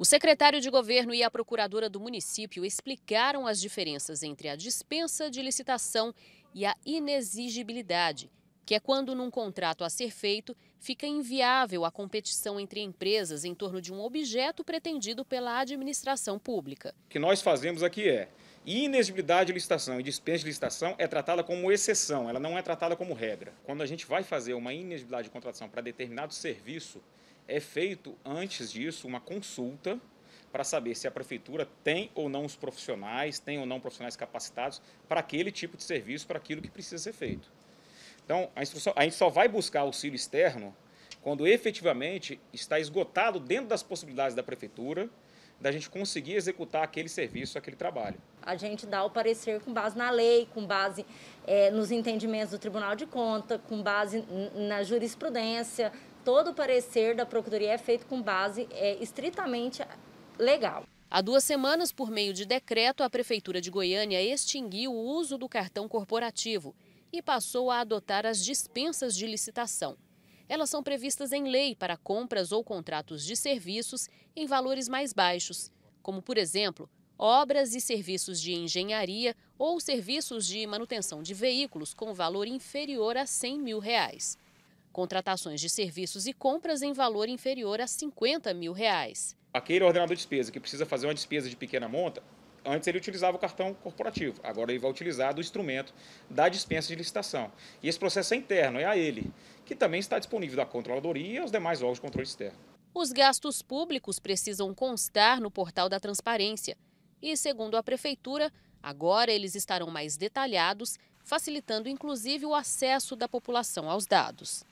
O secretário de governo e a procuradora do município explicaram as diferenças entre a dispensa de licitação e a inexigibilidade, que é quando, num contrato a ser feito, fica inviável a competição entre empresas em torno de um objeto pretendido pela administração pública. O que nós fazemos aqui é inexigibilidade de licitação e dispensa de licitação é tratada como exceção, ela não é tratada como regra. Quando a gente vai fazer uma inexigibilidade de contratação para determinado serviço, é feito antes disso uma consulta para saber se a prefeitura tem ou não os profissionais, tem ou não profissionais capacitados para aquele tipo de serviço, para aquilo que precisa ser feito. Então, a, a gente só vai buscar auxílio externo quando efetivamente está esgotado dentro das possibilidades da prefeitura da gente conseguir executar aquele serviço, aquele trabalho. A gente dá o parecer com base na lei, com base é, nos entendimentos do Tribunal de Conta, com base na jurisprudência. Todo o parecer da Procuradoria é feito com base é, estritamente legal. Há duas semanas, por meio de decreto, a Prefeitura de Goiânia extinguiu o uso do cartão corporativo e passou a adotar as dispensas de licitação. Elas são previstas em lei para compras ou contratos de serviços em valores mais baixos, como, por exemplo, obras e serviços de engenharia ou serviços de manutenção de veículos com valor inferior a 100 mil reais. Contratações de serviços e compras em valor inferior a 50 mil reais. Aquele é ordenador de despesa que precisa fazer uma despesa de pequena monta, Antes ele utilizava o cartão corporativo, agora ele vai utilizar do instrumento da dispensa de licitação. E esse processo é interno, é a ele, que também está disponível da controladoria e aos demais órgãos de controle externo. Os gastos públicos precisam constar no portal da transparência. E, segundo a Prefeitura, agora eles estarão mais detalhados, facilitando inclusive o acesso da população aos dados.